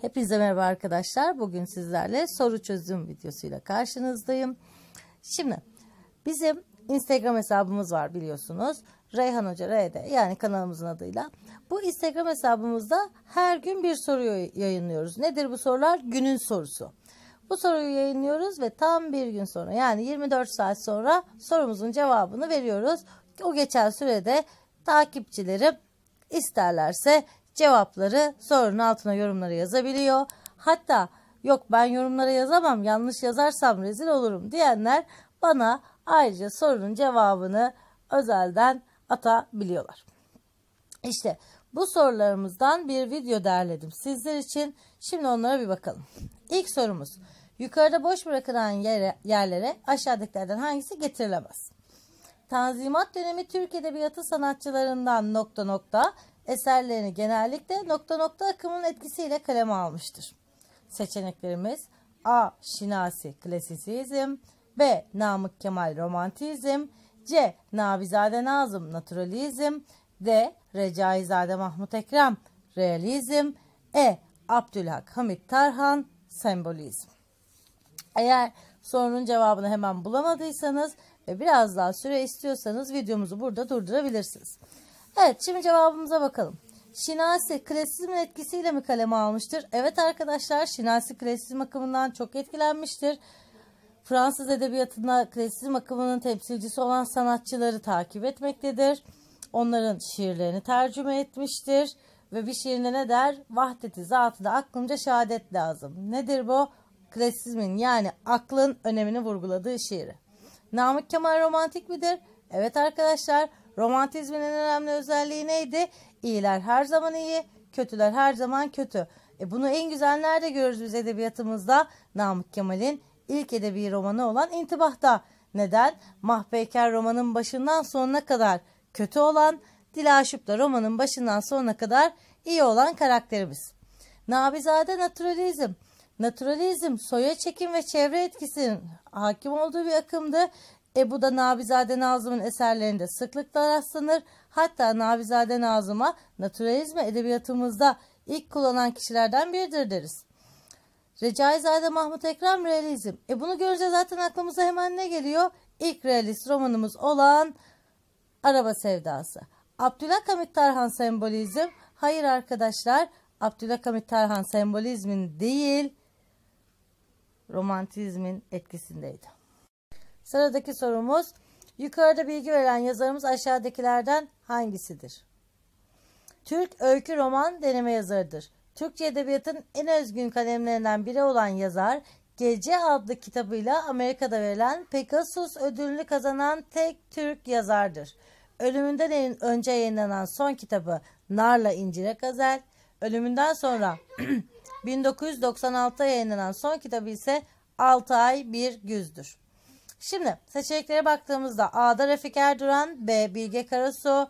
Hepinize merhaba arkadaşlar. Bugün sizlerle soru çözüm videosuyla karşınızdayım. Şimdi bizim Instagram hesabımız var biliyorsunuz. Reyhan Hoca R'de yani kanalımızın adıyla. Bu Instagram hesabımızda her gün bir soruyu yayınlıyoruz. Nedir bu sorular? Günün sorusu. Bu soruyu yayınlıyoruz ve tam bir gün sonra yani 24 saat sonra sorumuzun cevabını veriyoruz. O geçen sürede takipçilerim isterlerse cevapları sorunun altına yorumları yazabiliyor. Hatta yok ben yorumlara yazamam yanlış yazarsam rezil olurum diyenler bana ayrıca sorunun cevabını özelden atabiliyorlar. İşte bu sorularımızdan bir video derledim sizler için. Şimdi onlara bir bakalım. İlk sorumuz. Yukarıda boş bırakılan yere, yerlere aşağıdakilerden hangisi getirilemez? Tanzimat dönemi Türk Edebiyatı sanatçılarından nokta nokta eserlerini genellikle nokta nokta akımının etkisiyle kaleme almıştır. Seçeneklerimiz A. Şinasi Klasisizm B. Namık Kemal Romantizm C. Nabizade Nazım Naturalizm D. Recaizade Mahmut Ekrem Realizm E. Abdülhak Hamit Tarhan Sembolizm Eğer sorunun cevabını hemen bulamadıysanız ve biraz daha süre istiyorsanız videomuzu burada durdurabilirsiniz. Evet şimdi cevabımıza bakalım. Şinasi klasizmin etkisiyle mi kaleme almıştır? Evet arkadaşlar Şinasi klasizm akımından çok etkilenmiştir. Fransız edebiyatında klasizm akımının temsilcisi olan sanatçıları takip etmektedir. Onların şiirlerini tercüme etmiştir. Ve bir şiirine ne der? Vahdeti zatına aklımca şehadet lazım. Nedir bu? Klasizmin yani aklın önemini vurguladığı şiiri. Namık Kemal romantik midir? Evet arkadaşlar Romantizmin en önemli özelliği neydi? İyiler her zaman iyi, kötüler her zaman kötü. E bunu en güzel nerede görürüz biz edebiyatımızda? Namık Kemal'in ilk edebi romanı olan İntibah'ta. Neden? Mahpeyker romanın başından sonuna kadar kötü olan, Dilaşıp da romanın başından sonuna kadar iyi olan karakterimiz. Nabizade naturalizm. Naturalizm soya çekim ve çevre etkisinin hakim olduğu bir akımdı Ebu da Nabizade Nazım'ın eserlerinde sıklıkla rastlanır. Hatta Nabizade Nazım'a naturalizmi edebiyatımızda ilk kullanan kişilerden biridir deriz. Recaizade Mahmut Ekrem realizm. E bunu görünce zaten aklımıza hemen ne geliyor? İlk realist romanımız olan Araba Sevdası. Abdülhakamit Tarhan sembolizm. Hayır arkadaşlar Abdülhakamit Tarhan sembolizmin değil romantizmin etkisindeydi. Sıradaki sorumuz yukarıda bilgi veren yazarımız aşağıdakilerden hangisidir? Türk öykü roman deneme yazarıdır. Türkçe edebiyatın en özgün kalemlerinden biri olan yazar Gece adlı kitabıyla Amerika'da verilen Pegasus ödülünü kazanan tek Türk yazardır. Ölümünden önce yayınlanan son kitabı Narla İncire Gazel, ölümünden sonra 1996'da yayınlanan son kitabı ise 6 ay bir güzdür. Şimdi seçeneklere baktığımızda A'da Refik Erduran, B Bilge Karasu,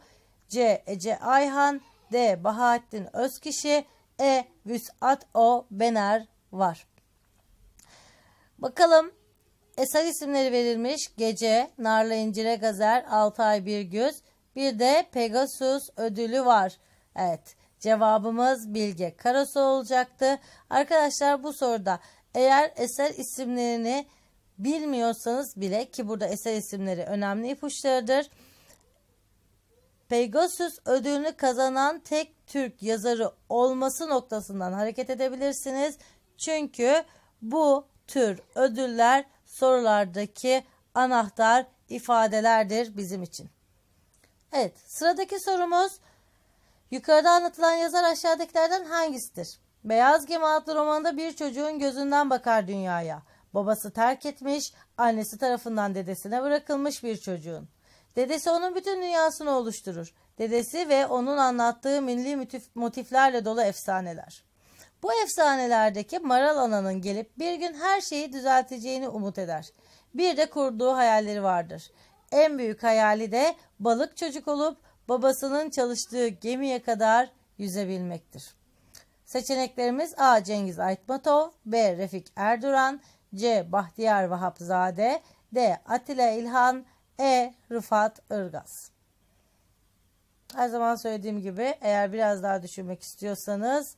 C Ece Ayhan, D Bahattin Özkişi, E Vüsat O Bener var. Bakalım eser isimleri verilmiş. Gece, Narlı İncire Gazer, Altay Bir Göz, bir de Pegasus ödülü var. Evet cevabımız Bilge Karasu olacaktı. Arkadaşlar bu soruda eğer eser isimlerini bilmiyorsanız bile ki burada eser isimleri önemli ipuçlarıdır. Pegasus ödülünü kazanan tek Türk yazarı olması noktasından hareket edebilirsiniz. Çünkü bu tür ödüller sorulardaki anahtar ifadelerdir bizim için. Evet sıradaki sorumuz yukarıda anlatılan yazar aşağıdakilerden hangisidir? Beyaz Gemi adlı romanda bir çocuğun gözünden bakar dünyaya. Babası terk etmiş, annesi tarafından dedesine bırakılmış bir çocuğun. Dedesi onun bütün dünyasını oluşturur. Dedesi ve onun anlattığı milli motiflerle dolu efsaneler. Bu efsanelerdeki Maral Ana'nın gelip bir gün her şeyi düzelteceğini umut eder. Bir de kurduğu hayalleri vardır. En büyük hayali de balık çocuk olup babasının çalıştığı gemiye kadar yüzebilmektir. Seçeneklerimiz A. Cengiz Aytmatov, B. Refik Erduran, C. Bahtiyar Vahapzade D. Atilla İlhan E. Rıfat Irgaz her zaman söylediğim gibi eğer biraz daha düşünmek istiyorsanız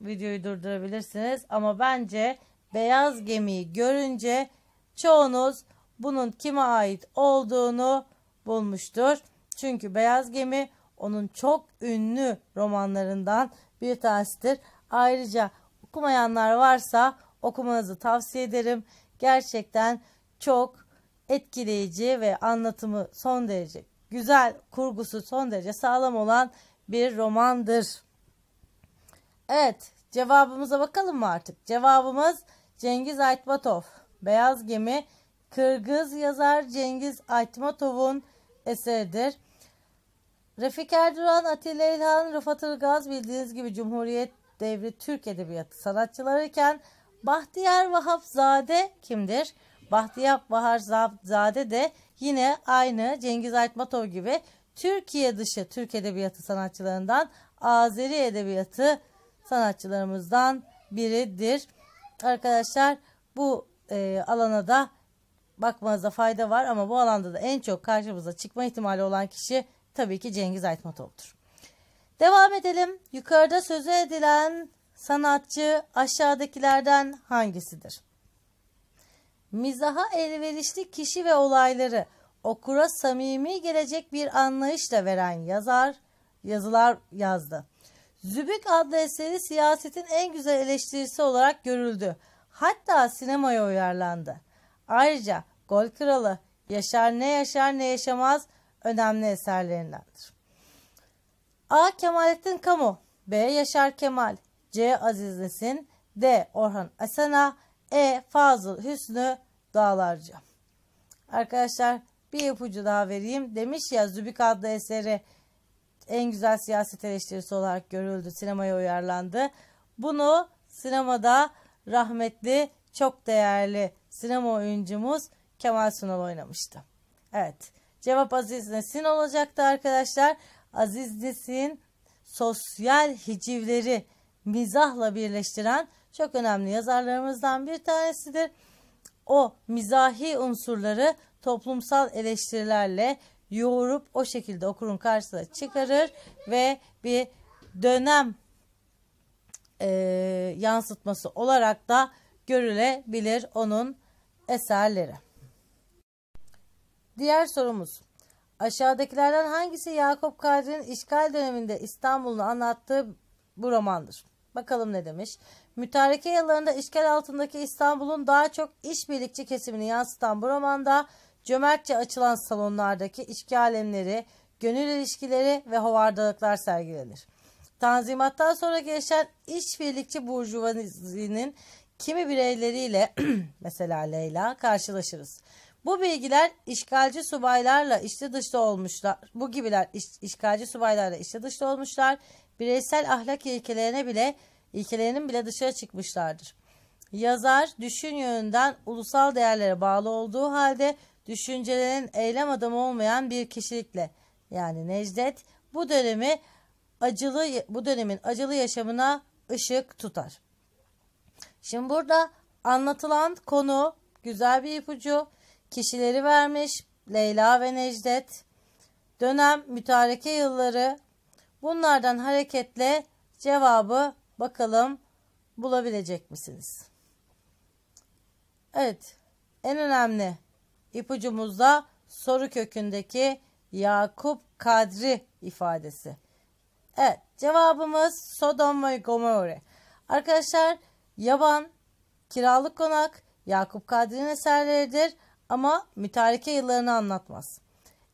videoyu durdurabilirsiniz. Ama bence beyaz gemiyi görünce çoğunuz bunun kime ait olduğunu bulmuştur. Çünkü beyaz gemi onun çok ünlü romanlarından bir tanesidir. Ayrıca okumayanlar varsa okumanızı tavsiye ederim. Gerçekten çok etkileyici ve anlatımı son derece güzel, kurgusu son derece sağlam olan bir romandır. Evet, cevabımıza bakalım mı artık? Cevabımız Cengiz Aytmatov. Beyaz Gemi Kırgız yazar Cengiz Aytmatov'un eseridir. Refik Erduran, Atilla İlhan, Rıfat Ilgaz bildiğiniz gibi Cumhuriyet devri Türk edebiyatı sanatçılarıyken Bahtiyar Vahapzade kimdir? Bahtiyar Vahapzade de yine aynı Cengiz Aytmatov gibi Türkiye dışı Türk edebiyatı sanatçılarından Azeri edebiyatı sanatçılarımızdan biridir. Arkadaşlar bu e, alana da bakmanızda fayda var ama bu alanda da en çok karşımıza çıkma ihtimali olan kişi tabii ki Cengiz Aytmatov'dur. Devam edelim. Yukarıda sözü edilen sanatçı aşağıdakilerden hangisidir? Mizaha elverişli kişi ve olayları okura samimi gelecek bir anlayışla veren yazar yazılar yazdı. Zübük adlı eseri siyasetin en güzel eleştirisi olarak görüldü. Hatta sinemaya uyarlandı. Ayrıca Gol Kralı, Yaşar Ne Yaşar Ne Yaşamaz önemli eserlerindendir. A. Kemalettin Kamu B. Yaşar Kemal C. Aziz Nesin D. Orhan Asena E. Fazıl Hüsnü Dağlarcı Arkadaşlar bir ipucu daha vereyim. Demiş ya Zübük adlı eseri en güzel siyaset eleştirisi olarak görüldü. Sinemaya uyarlandı. Bunu sinemada rahmetli çok değerli sinema oyuncumuz Kemal Sunal oynamıştı. Evet cevap Aziz Nesin olacaktı arkadaşlar. Aziz Nesin sosyal hicivleri mizahla birleştiren çok önemli yazarlarımızdan bir tanesidir. O mizahi unsurları toplumsal eleştirilerle yoğurup o şekilde okurun karşısına çıkarır ve bir dönem e, yansıtması olarak da görülebilir onun eserleri. Diğer sorumuz. Aşağıdakilerden hangisi Yakup Kadri'nin işgal döneminde İstanbul'u anlattığı bu romandır? Bakalım ne demiş. Mütareke yıllarında işgal altındaki İstanbul'un daha çok işbirlikçi kesimini yansıtan bu romanda cömertçe açılan salonlardaki içki alemleri, gönül ilişkileri ve hovardalıklar sergilenir. Tanzimattan sonra gelişen işbirlikçi burjuvazinin kimi bireyleriyle mesela Leyla karşılaşırız. Bu bilgiler işgalci subaylarla işte dışta olmuşlar. Bu gibiler iş, işgalci subaylarla işte dışta olmuşlar bireysel ahlak ilkelerine bile ilkelerinin bile dışarı çıkmışlardır. Yazar düşün yönünden ulusal değerlere bağlı olduğu halde düşüncelerin eylem adamı olmayan bir kişilikle yani Necdet bu dönemi acılı bu dönemin acılı yaşamına ışık tutar. Şimdi burada anlatılan konu güzel bir ipucu kişileri vermiş Leyla ve Necdet dönem mütareke yılları Bunlardan hareketle cevabı bakalım bulabilecek misiniz? Evet, en önemli ipucumuzda soru kökündeki Yakup Kadri ifadesi. Evet, cevabımız Sodom ve Gomorre. Arkadaşlar, Yaban, Kiralık Konak, Yakup Kadri'nin eserleridir ama mütareke yıllarını anlatmaz.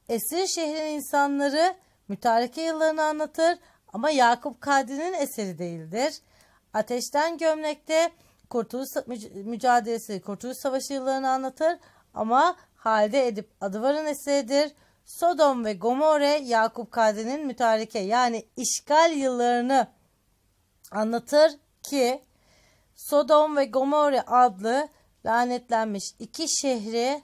Esir şehrin insanları Mütareke yıllarını anlatır ama Yakup Kadri'nin eseri değildir. Ateşten Gömlek'te Kurtuluş Mücadelesi, Kurtuluş Savaşı yıllarını anlatır ama Halide Edip Adıvar'ın eseridir. Sodom ve Gomorre Yakup Kadri'nin mütareke yani işgal yıllarını anlatır ki Sodom ve Gomorre adlı lanetlenmiş iki şehri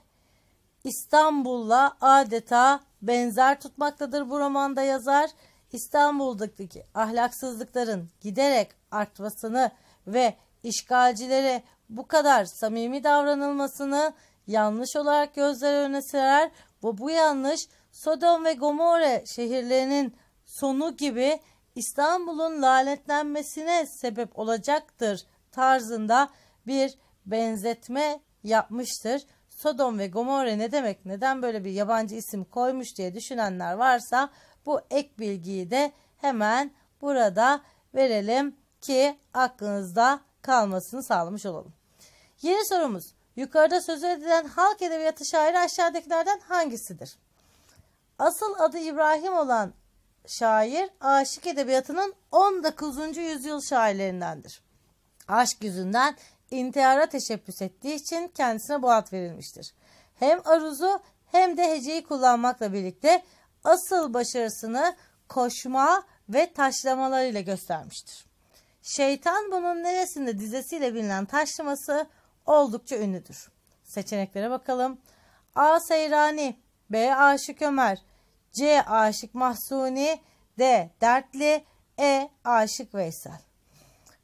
İstanbul'la adeta benzer tutmaktadır bu romanda yazar. İstanbul'daki ahlaksızlıkların giderek artmasını ve işgalcilere bu kadar samimi davranılmasını yanlış olarak gözler önüne serer ve bu yanlış Sodom ve Gomorre şehirlerinin sonu gibi İstanbul'un lanetlenmesine sebep olacaktır tarzında bir benzetme yapmıştır. Sodom ve Gomorre ne demek neden böyle bir yabancı isim koymuş diye düşünenler varsa bu ek bilgiyi de hemen burada verelim ki aklınızda kalmasını sağlamış olalım. Yeni sorumuz yukarıda sözü edilen halk edebiyatı şairi aşağıdakilerden hangisidir? Asıl adı İbrahim olan şair aşık edebiyatının 19. yüzyıl şairlerindendir. Aşk yüzünden intihara teşebbüs ettiği için kendisine bu ad verilmiştir. Hem aruzu hem de heceyi kullanmakla birlikte asıl başarısını koşma ve taşlamalarıyla göstermiştir. Şeytan bunun neresinde dizesiyle bilinen taşlaması oldukça ünlüdür. Seçeneklere bakalım. A. Seyrani B. Aşık Ömer C. Aşık Mahsuni D. Dertli E. Aşık Veysel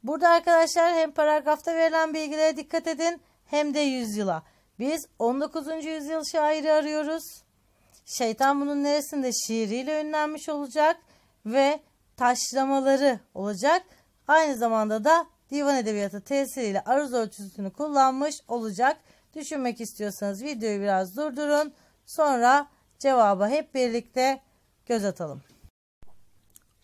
Burada arkadaşlar hem paragrafta verilen bilgilere dikkat edin hem de yüzyıla. Biz 19. yüzyıl şairi arıyoruz. Şeytan bunun neresinde şiiriyle ünlenmiş olacak ve taşlamaları olacak. Aynı zamanda da divan edebiyatı tesiriyle aruz ölçüsünü kullanmış olacak. Düşünmek istiyorsanız videoyu biraz durdurun. Sonra cevaba hep birlikte göz atalım.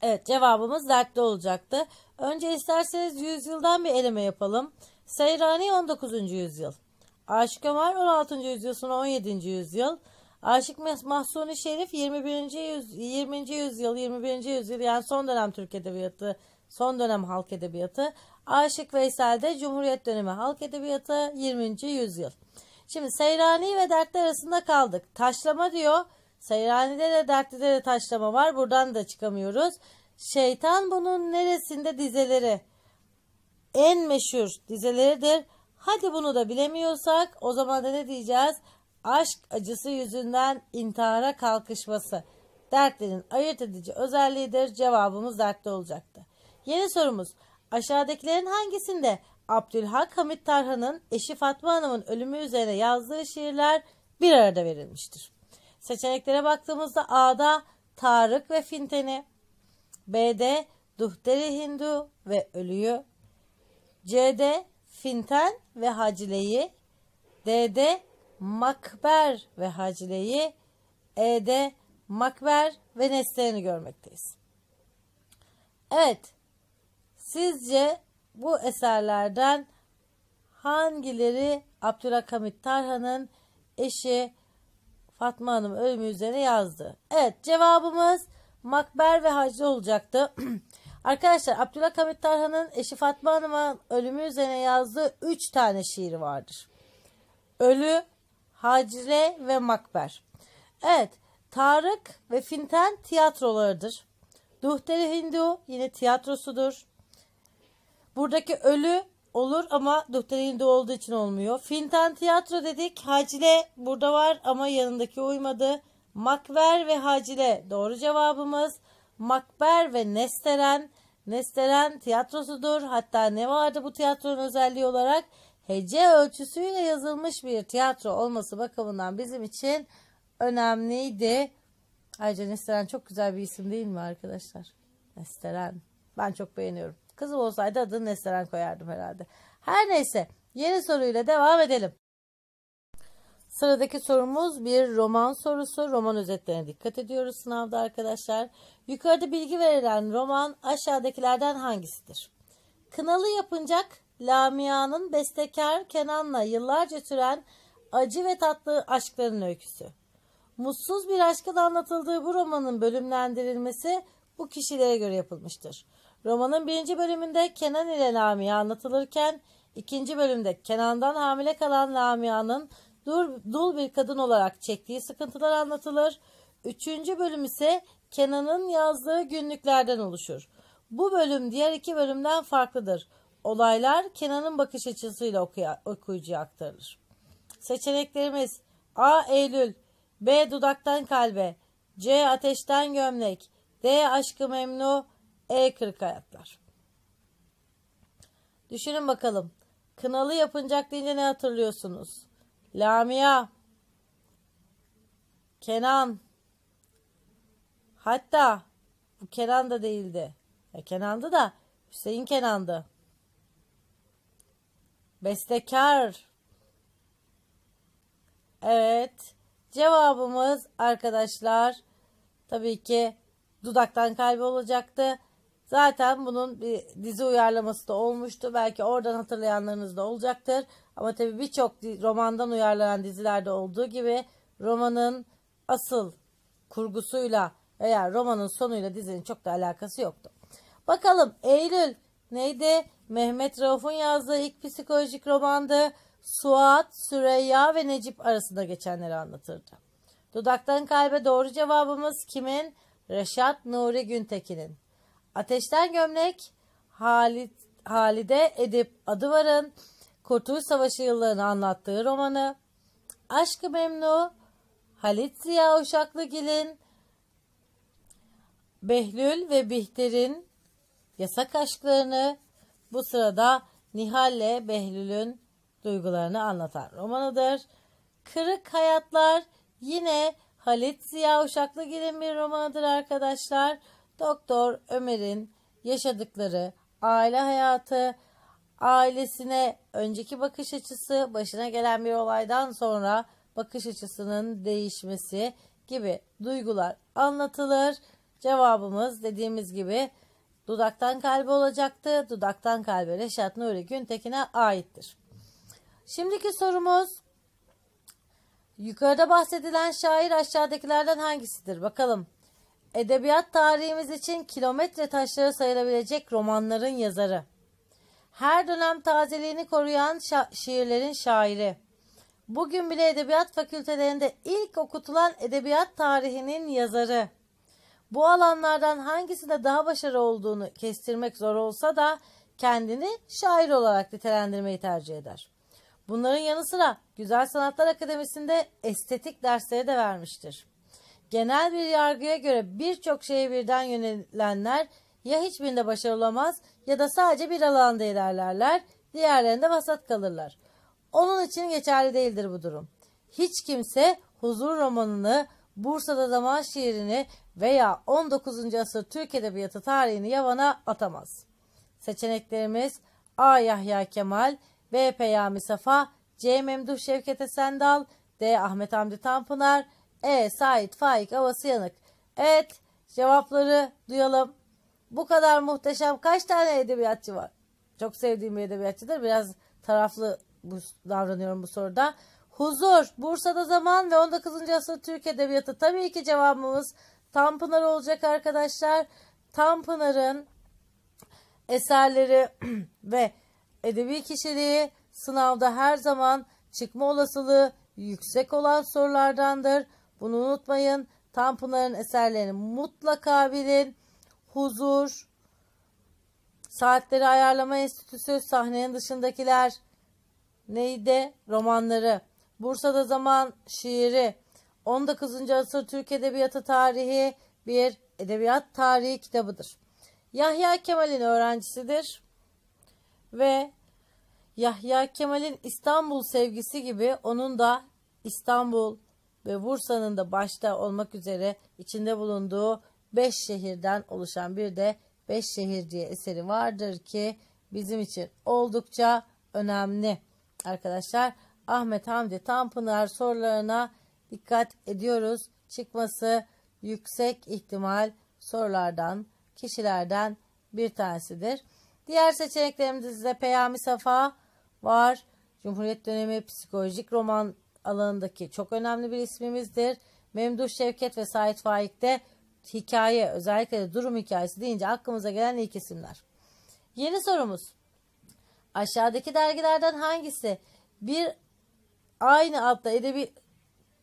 Evet cevabımız dertli olacaktı. Önce isterseniz yüzyıldan bir eleme yapalım. Seyrani 19. yüzyıl. Aşık Ömer 16. yüzyıl sonra 17. yüzyıl. Aşık Mahsuni Şerif 21. Yüz, 20. yüzyıl 21. yüzyıl yani son dönem Türk Edebiyatı son dönem halk edebiyatı. Aşık Veysel de Cumhuriyet dönemi halk edebiyatı 20. yüzyıl. Şimdi Seyrani ve Dertli arasında kaldık. Taşlama diyor. Seyrani'de de Dertli'de de taşlama var. Buradan da çıkamıyoruz. Şeytan bunun neresinde dizeleri? En meşhur dizeleridir. Hadi bunu da bilemiyorsak o zaman da ne diyeceğiz? Aşk acısı yüzünden intihara kalkışması. Dertlerin ayırt edici özelliğidir. Cevabımız dertte olacaktı. Yeni sorumuz. Aşağıdakilerin hangisinde Abdülhak Hamit Tarhan'ın eşi Fatma Hanım'ın ölümü üzerine yazdığı şiirler bir arada verilmiştir? Seçeneklere baktığımızda A'da Tarık ve Finten'i, B'de Duhteri Hindu ve Ölüyü. C'de Finten ve Hacile'yi. D'de Makber ve Hacile'yi. E'de Makber ve neslerini görmekteyiz. Evet. Sizce bu eserlerden hangileri Abdülhakamit Tarhan'ın eşi Fatma Hanım ölümü üzerine yazdı? Evet cevabımız makber ve hacda olacaktı. Arkadaşlar Abdullah Hamit Tarhan'ın eşi Fatma Hanım'ın ölümü üzerine yazdığı 3 tane şiiri vardır. Ölü, Hacle ve Makber. Evet, Tarık ve Finten tiyatrolarıdır. Duhteri Hindu yine tiyatrosudur. Buradaki ölü olur ama Duhteri Hindu olduğu için olmuyor. Finten tiyatro dedik. Hacle burada var ama yanındaki uymadı. Makber ve Hacile doğru cevabımız. Makber ve Nesteren. Nesteren tiyatrosudur. Hatta ne vardı bu tiyatronun özelliği olarak? Hece ölçüsüyle yazılmış bir tiyatro olması bakımından bizim için önemliydi. Ayrıca Nesteren çok güzel bir isim değil mi arkadaşlar? Nesteren. Ben çok beğeniyorum. Kızım olsaydı adını Nesteren koyardım herhalde. Her neyse yeni soruyla devam edelim. Sıradaki sorumuz bir roman sorusu. Roman özetlerine dikkat ediyoruz sınavda arkadaşlar. Yukarıda bilgi verilen roman aşağıdakilerden hangisidir? Kınalı Yapıncak, Lamia'nın bestekar Kenan'la yıllarca süren acı ve tatlı aşkların öyküsü. Mutsuz bir aşkın anlatıldığı bu romanın bölümlendirilmesi bu kişilere göre yapılmıştır. Romanın birinci bölümünde Kenan ile Lamia anlatılırken ikinci bölümde Kenan'dan hamile kalan Lamia'nın dur, dul bir kadın olarak çektiği sıkıntılar anlatılır. Üçüncü bölüm ise Kenan'ın yazdığı günlüklerden oluşur. Bu bölüm diğer iki bölümden farklıdır. Olaylar Kenan'ın bakış açısıyla okuyucuya aktarılır. Seçeneklerimiz A. Eylül B. Dudaktan kalbe C. Ateşten gömlek D. Aşkı memnu E. Kırık hayatlar. Düşünün bakalım. Kınalı yapıncak deyince ne hatırlıyorsunuz? Lamia, Kenan, hatta bu Kenan da değildi. Ya Kenan'dı da Hüseyin Kenan'dı. Bestekar. Evet. Cevabımız arkadaşlar tabii ki dudaktan kalbi olacaktı. Zaten bunun bir dizi uyarlaması da olmuştu. Belki oradan hatırlayanlarınız da olacaktır. Ama tabii birçok romandan uyarlanan dizilerde olduğu gibi romanın asıl kurgusuyla veya romanın sonuyla dizinin çok da alakası yoktu. Bakalım Eylül neydi? Mehmet Rauf'un yazdığı ilk psikolojik romandı. Suat, Süreyya ve Necip arasında geçenleri anlatırdı. Dudaktan kalbe doğru cevabımız kimin? Reşat Nuri Güntekin'in. Ateşten Gömlek, Halit, Halide Edip Adıvar'ın Kurtuluş Savaşı yıllarını anlattığı romanı, Aşkı Memnu, Halit Ziya Uşaklıgil'in, Behlül ve Bihter'in yasak aşklarını bu sırada Nihal'le Behlül'ün duygularını anlatan romanıdır. Kırık Hayatlar yine Halit Ziya Uşaklıgil'in bir romanıdır arkadaşlar. Doktor Ömer'in yaşadıkları aile hayatı, ailesine önceki bakış açısı, başına gelen bir olaydan sonra bakış açısının değişmesi gibi duygular anlatılır. Cevabımız dediğimiz gibi dudaktan kalbe olacaktı. Dudaktan kalbe Reşat Nuri Güntekin'e aittir. Şimdiki sorumuz yukarıda bahsedilen şair aşağıdakilerden hangisidir? Bakalım Edebiyat tarihimiz için kilometre taşları sayılabilecek romanların yazarı. Her dönem tazeliğini koruyan şa- şiirlerin şairi. Bugün bile edebiyat fakültelerinde ilk okutulan edebiyat tarihinin yazarı. Bu alanlardan hangisinde daha başarılı olduğunu kestirmek zor olsa da kendini şair olarak nitelendirmeyi tercih eder. Bunların yanı sıra Güzel Sanatlar Akademisi'nde estetik dersleri de vermiştir. Genel bir yargıya göre birçok şeye birden yönelenler ya hiçbirinde başarılı olamaz ya da sadece bir alanda ilerlerler, diğerlerinde vasat kalırlar. Onun için geçerli değildir bu durum. Hiç kimse Huzur romanını, Bursa'da zaman şiirini veya 19. asır Türk Edebiyatı tarihini yavana atamaz. Seçeneklerimiz A. Yahya Kemal, B. Peyami Safa, C. Memduh Şevket Esendal, D. Ahmet Hamdi Tanpınar, e, Sait, Faik, Havası Yanık. Evet, cevapları duyalım. Bu kadar muhteşem kaç tane edebiyatçı var? Çok sevdiğim bir edebiyatçıdır. Biraz taraflı bu, davranıyorum bu soruda. Huzur, Bursa'da zaman ve 19. asır Türk Edebiyatı. Tabii ki cevabımız Tanpınar olacak arkadaşlar. Tanpınar'ın eserleri ve edebi kişiliği sınavda her zaman çıkma olasılığı yüksek olan sorulardandır. Bunu unutmayın. Tanpınar'ın eserlerini mutlaka bilin. Huzur, Saatleri Ayarlama Enstitüsü, Sahnenin Dışındakiler neydi? Romanları. Bursa'da Zaman şiiri. 19. asır Türk Edebiyatı tarihi bir edebiyat tarihi kitabıdır. Yahya Kemal'in öğrencisidir ve Yahya Kemal'in İstanbul sevgisi gibi onun da İstanbul, ve Bursa'nın da başta olmak üzere içinde bulunduğu beş şehirden oluşan bir de beş şehir diye eseri vardır ki bizim için oldukça önemli. Arkadaşlar Ahmet Hamdi Tanpınar sorularına dikkat ediyoruz. Çıkması yüksek ihtimal sorulardan, kişilerden bir tanesidir. Diğer seçeneklerimizde Peyami Safa var. Cumhuriyet dönemi psikolojik roman alanındaki çok önemli bir ismimizdir. Memduh Şevket ve Sait Faik de hikaye özellikle de durum hikayesi deyince aklımıza gelen ilk isimler. Yeni sorumuz. Aşağıdaki dergilerden hangisi bir aynı adlı edebi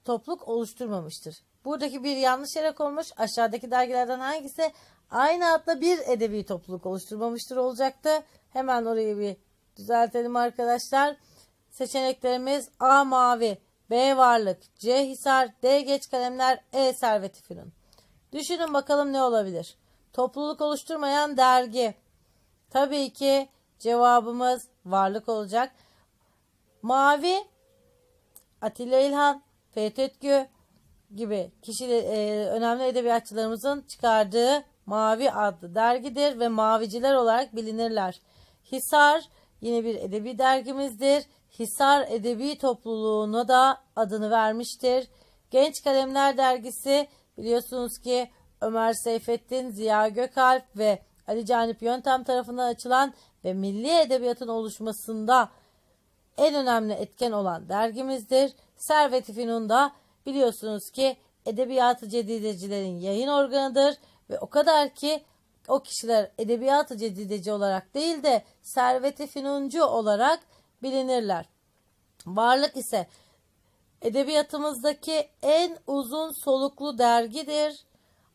topluluk oluşturmamıştır? Buradaki bir yanlış yere konmuş. Aşağıdaki dergilerden hangisi aynı adla bir edebi topluluk oluşturmamıştır olacaktı. Hemen orayı bir düzeltelim arkadaşlar. Seçeneklerimiz A mavi, B varlık, C hisar, D geç kalemler, E serveti fırın. Düşünün bakalım ne olabilir? Topluluk oluşturmayan dergi. Tabii ki cevabımız varlık olacak. Mavi, Atilla İlhan, Ferit Ötkü gibi kişi e, önemli edebiyatçılarımızın çıkardığı Mavi adlı dergidir ve maviciler olarak bilinirler. Hisar yine bir edebi dergimizdir. Hisar Edebi Topluluğu'na da adını vermiştir. Genç Kalemler Dergisi biliyorsunuz ki Ömer Seyfettin, Ziya Gökalp ve Ali Canip Yöntem tarafından açılan ve milli edebiyatın oluşmasında en önemli etken olan dergimizdir. Servet-i Finun da biliyorsunuz ki edebiyatı cedidecilerin yayın organıdır ve o kadar ki o kişiler edebiyatı cedideci olarak değil de Servet-i finuncu olarak bilinirler. Varlık ise edebiyatımızdaki en uzun soluklu dergidir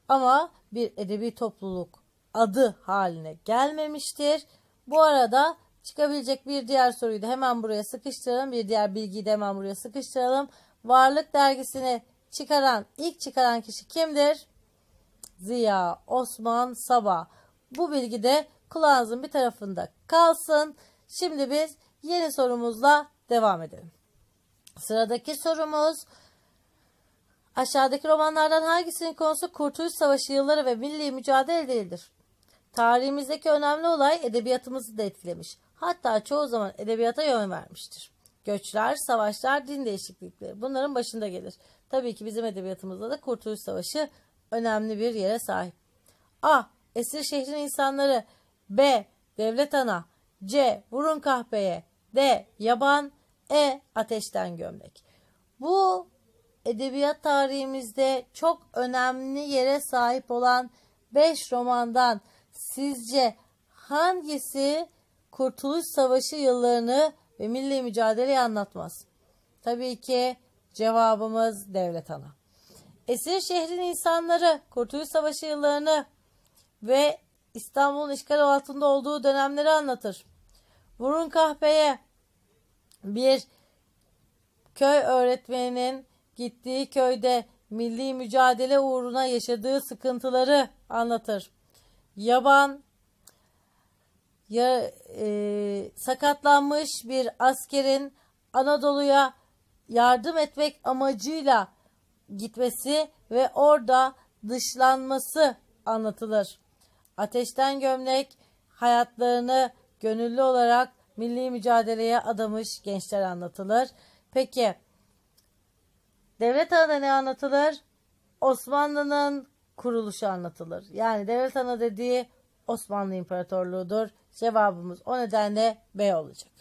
ama bir edebi topluluk adı haline gelmemiştir. Bu arada çıkabilecek bir diğer soruyu da hemen buraya sıkıştıralım. Bir diğer bilgiyi de hemen buraya sıkıştıralım. Varlık dergisini çıkaran, ilk çıkaran kişi kimdir? Ziya Osman Sabah. Bu bilgi de kulağınızın bir tarafında kalsın. Şimdi biz Yeni sorumuzla devam edelim. Sıradaki sorumuz aşağıdaki romanlardan hangisinin konusu Kurtuluş Savaşı yılları ve milli mücadele değildir? Tarihimizdeki önemli olay edebiyatımızı da etkilemiş. Hatta çoğu zaman edebiyata yön vermiştir. Göçler, savaşlar, din değişiklikleri bunların başında gelir. Tabii ki bizim edebiyatımızda da Kurtuluş Savaşı önemli bir yere sahip. A. Esir şehrin insanları B. Devlet ana C. Vurun kahpeye D. Yaban. E. Ateşten gömlek. Bu edebiyat tarihimizde çok önemli yere sahip olan 5 romandan sizce hangisi Kurtuluş Savaşı yıllarını ve milli mücadeleyi anlatmaz? Tabii ki cevabımız Devlet Ana. Esir şehrin insanları Kurtuluş Savaşı yıllarını ve İstanbul'un işgal altında olduğu dönemleri anlatır. Vurun kahpeye. Bir köy öğretmeninin gittiği köyde milli mücadele uğruna yaşadığı sıkıntıları anlatır. Yaban ya, e, sakatlanmış bir askerin Anadolu'ya yardım etmek amacıyla gitmesi ve orada dışlanması anlatılır. Ateşten gömlek hayatlarını gönüllü olarak milli mücadeleye adamış gençler anlatılır. Peki devlet ana ne anlatılır? Osmanlı'nın kuruluşu anlatılır. Yani devlet ana dediği Osmanlı İmparatorluğu'dur. Cevabımız o nedenle B olacak.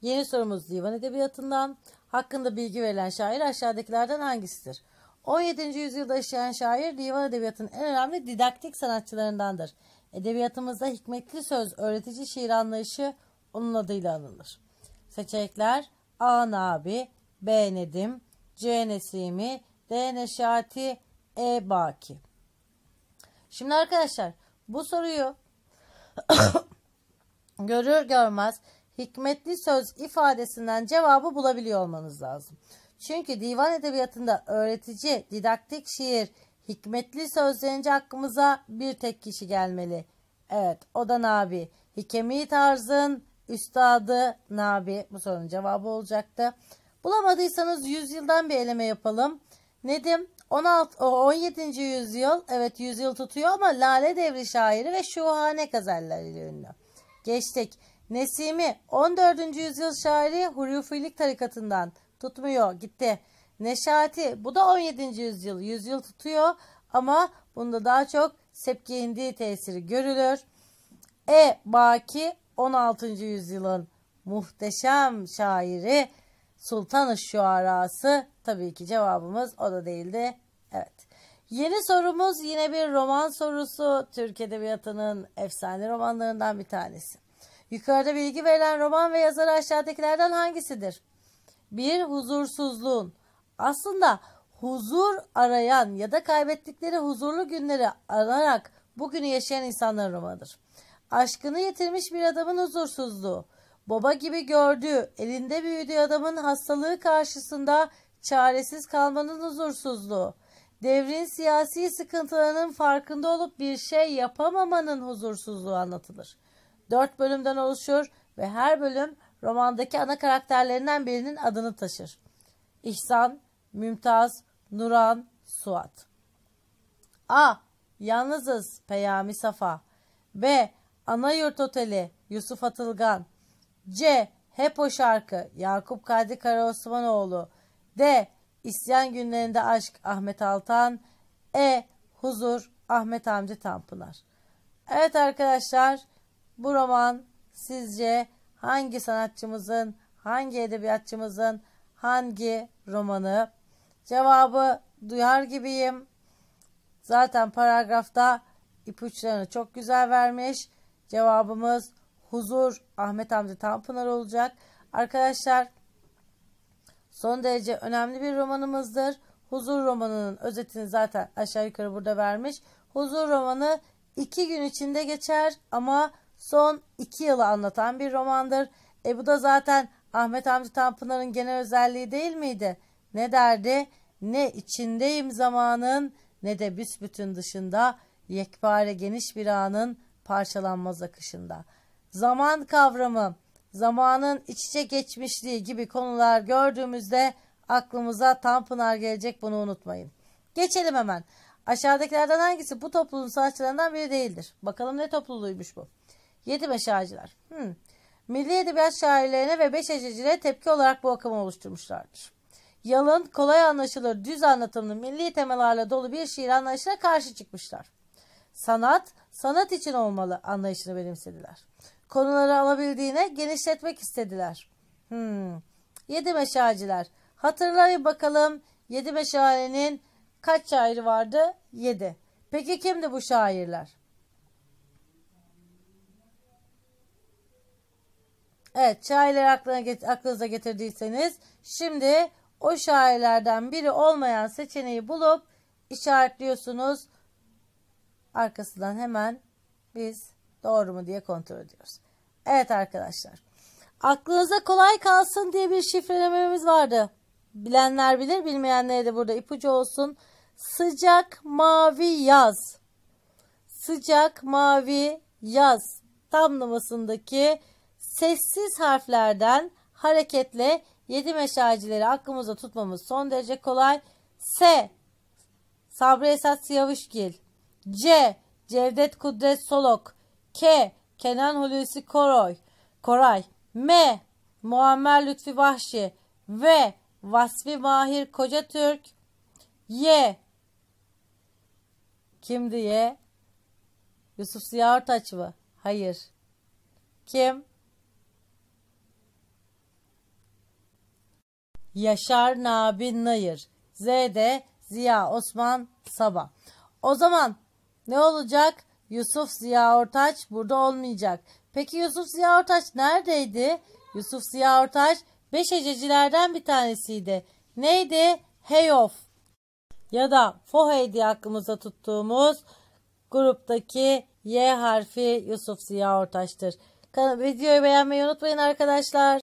Yeni sorumuz divan edebiyatından. Hakkında bilgi verilen şair aşağıdakilerden hangisidir? 17. yüzyılda yaşayan şair divan edebiyatının en önemli didaktik sanatçılarındandır. Edebiyatımızda hikmetli söz öğretici şiir anlayışı onun adıyla anılır. Seçenekler A. Nabi, B. Nedim, C. Nesimi, D. Neşati, E. Baki. Şimdi arkadaşlar bu soruyu görür görmez hikmetli söz ifadesinden cevabı bulabiliyor olmanız lazım. Çünkü divan edebiyatında öğretici, didaktik şiir Hikmetli sözlerince hakkımıza bir tek kişi gelmeli. Evet o da Nabi. Hikemi tarzın üstadı Nabi. Bu sorunun cevabı olacaktı. Bulamadıysanız yüzyıldan bir eleme yapalım. Nedim 16, 17. yüzyıl evet yüzyıl tutuyor ama Lale Devri şairi ve şuhane gazelleri ünlü. Geçtik. Nesimi 14. yüzyıl şairi Hurufilik tarikatından tutmuyor gitti. Neşati bu da 17. yüzyıl. Yüzyıl tutuyor ama bunda daha çok sepki Hindi tesiri görülür. E Baki 16. yüzyılın muhteşem şairi Sultanı Şuarası tabii ki cevabımız o da değildi. Evet. Yeni sorumuz yine bir roman sorusu. Türk Edebiyatı'nın efsane romanlarından bir tanesi. Yukarıda bilgi verilen roman ve yazarı aşağıdakilerden hangisidir? Bir Huzursuzluğun aslında huzur arayan ya da kaybettikleri huzurlu günleri ararak bugünü yaşayan insanların romanıdır. Aşkını yitirmiş bir adamın huzursuzluğu, baba gibi gördüğü, elinde büyüdüğü adamın hastalığı karşısında çaresiz kalmanın huzursuzluğu, devrin siyasi sıkıntılarının farkında olup bir şey yapamamanın huzursuzluğu anlatılır. Dört bölümden oluşur ve her bölüm romandaki ana karakterlerinden birinin adını taşır. İhsan, Mümtaz, Nuran, Suat. A. Yalnızız Peyami Safa. B. Ana Yurt Oteli Yusuf Atılgan. C. Hep o şarkı Yakup Kadri Karaosmanoğlu. D. İsyan günlerinde aşk Ahmet Altan. E. Huzur Ahmet Amca Tanpınar. Evet arkadaşlar bu roman sizce hangi sanatçımızın, hangi edebiyatçımızın hangi romanı Cevabı duyar gibiyim. Zaten paragrafta ipuçlarını çok güzel vermiş. Cevabımız huzur Ahmet Hamdi Tanpınar olacak. Arkadaşlar son derece önemli bir romanımızdır. Huzur romanının özetini zaten aşağı yukarı burada vermiş. Huzur romanı iki gün içinde geçer ama son iki yılı anlatan bir romandır. E bu da zaten Ahmet Hamdi Tanpınar'ın genel özelliği değil miydi? Ne derdi? Ne içindeyim zamanın ne de büsbütün dışında yekpare geniş bir anın parçalanmaz akışında. Zaman kavramı, zamanın iç içe geçmişliği gibi konular gördüğümüzde aklımıza Tanpınar gelecek bunu unutmayın. Geçelim hemen. Aşağıdakilerden hangisi bu topluluğun sanatçılarından biri değildir? Bakalım ne topluluğuymuş bu. Yedi meşacılar. Hmm. Milli edebiyat şairlerine ve beş ececilere tepki olarak bu akımı oluşturmuşlardır yalın, kolay anlaşılır, düz anlatımlı, milli temalarla dolu bir şiir anlayışına karşı çıkmışlar. Sanat, sanat için olmalı anlayışını benimsediler. Konuları alabildiğine genişletmek istediler. Hmm. Yedi meşaciler. Hatırlayın bakalım yedi meşalenin kaç şairi vardı? Yedi. Peki kimdi bu şairler? Evet şairler aklınıza getirdiyseniz şimdi o şairlerden biri olmayan seçeneği bulup işaretliyorsunuz. Arkasından hemen biz doğru mu diye kontrol ediyoruz. Evet arkadaşlar. Aklınıza kolay kalsın diye bir şifrelememiz vardı. Bilenler bilir, bilmeyenlere de burada ipucu olsun. Sıcak mavi yaz. Sıcak mavi yaz tamlamasındaki sessiz harflerden hareketle Yedi meşalcileri aklımızda tutmamız son derece kolay. S. Sabri Esat Yavuşgil. C. Cevdet Kudret Solok. K. Kenan Hulusi Koroy. Koray. M. Muammer Lütfi Vahşi. V. Vasfi Mahir Türk, Y. Kim diye? Yusuf Ziya Ortaç mı? Hayır. Kim? Yaşar Nabi Nayır. Z de Ziya Osman Saba. O zaman ne olacak? Yusuf Ziya Ortaç burada olmayacak. Peki Yusuf Ziya Ortaç neredeydi? Yusuf Ziya Ortaç 5 hececilerden bir tanesiydi. Neydi? Heyof ya da Fohe diye aklımıza tuttuğumuz gruptaki Y harfi Yusuf Ziya Ortaç'tır. Videoyu beğenmeyi unutmayın arkadaşlar.